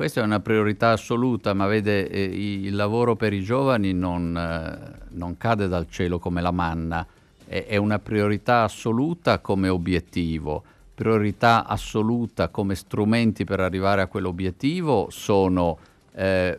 Questa è una priorità assoluta, ma vede eh, il lavoro per i giovani non, eh, non, cade dal cielo come la manna, è, è una priorità assoluta come obiettivo. Priorità assoluta come strumenti per arrivare a quell'obiettivo sono eh,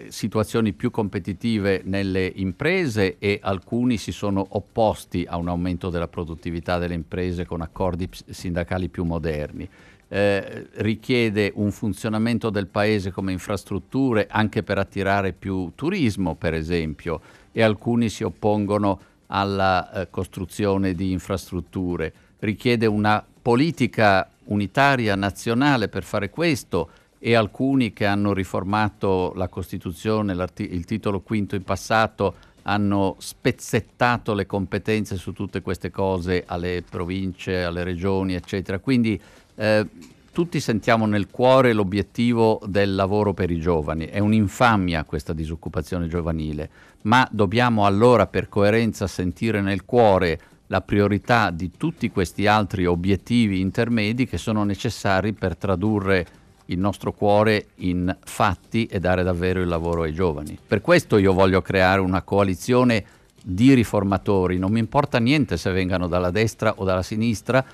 eh, situazioni più competitive nelle imprese e alcuni si sono opposti a un aumento della produttività delle imprese con accordi sindacali più moderni. Eh, richiede un funzionamento del paese come infrastrutture anche per attirare più turismo, per esempio, e alcuni si oppongono alla eh, costruzione di infrastrutture. Richiede una politica unitaria nazionale per fare questo e alcuni che hanno riformato la Costituzione, il titolo quinto in passato, hanno spezzettato le competenze su tutte queste cose alle province, alle regioni, eccetera. Quindi eh, tutti sentiamo nel cuore l'obiettivo del lavoro per i giovani. È un'infamia questa disoccupazione giovanile, ma dobbiamo allora per coerenza sentire nel cuore la priorità di tutti questi altri obiettivi intermedi che sono necessari per tradurre il nostro cuore in fatti e dare davvero il lavoro ai giovani. Per questo io voglio creare una coalizione di riformatori, non mi importa niente se vengano dalla destra o dalla sinistra,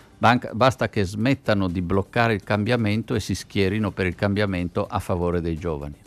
basta che smettano di bloccare il cambiamento e si schierino per il cambiamento a favore dei giovani.